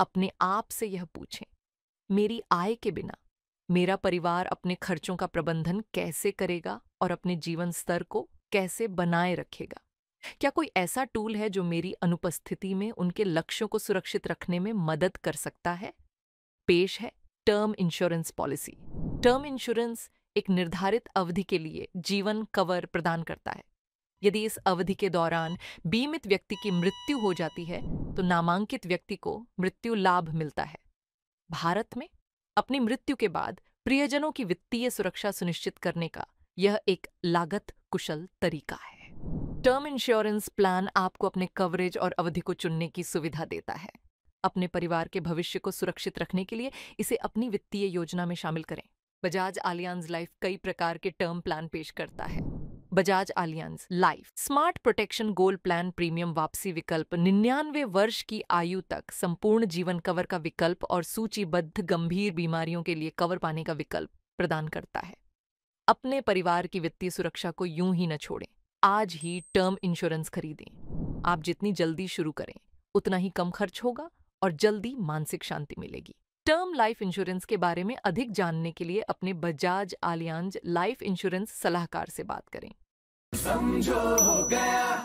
अपने आप से यह पूछें मेरी आय के बिना मेरा परिवार अपने खर्चों का प्रबंधन कैसे करेगा और अपने जीवन स्तर को कैसे बनाए रखेगा क्या कोई ऐसा टूल है जो मेरी अनुपस्थिति में उनके लक्ष्यों को सुरक्षित रखने में मदद कर सकता है पेश है term insurance policy term insurance एक निर्धारित अवधि के लिए जीवन कवर प्रदान करता है यदि इस अवधि के दौरान बीमित व्यक्ति की मृत्यु हो जाती है तो नामांकित व्यक्ति को मृत्यु लाभ मिलता है भारत में अपनी मृत्यु के बाद प्रियजनों की वित्तीय सुरक्षा सुनिश्चित करने का यह एक लागत कुशल तरीका है टर्म इंश्योरेंस प्लान आपको अपने कवरेज और अवधि को चुनने की सुविधा देता है अपने परिवार के भविष्य को सुरक्षित रखने के लिए इसे अपनी वित्तीय योजना में शामिल करें बजाज आलियांज लाइफ कई प्रकार के टर्म प्लान पेश करता है Bajaj Allianz life smart protection goal plan premium वापसी विकल्प निन्यानवे वर्ष की आयु तक संपूर्ण जीवन कवर का विकल्प और सूचीबद्ध गंभीर बीमारियों के लिए कवर पाने का विकल्प प्रदान करता है अपने परिवार की वित्तीय सुरक्षा को यूं ही न छोड़ें आज ही टर्म इंश्योरेंस खरीदें आप जितनी जल्दी शुरू करें उतना ही कम खर्च होगा और जल्दी मानसिक शांति मिलेगी टर्म लाइफ इंश्योरेंस के बारे में अधिक जानने के लिए अपने बजाज आलियांज लाइफ इंश्योरेंस सलाहकार से बात करें समझो गया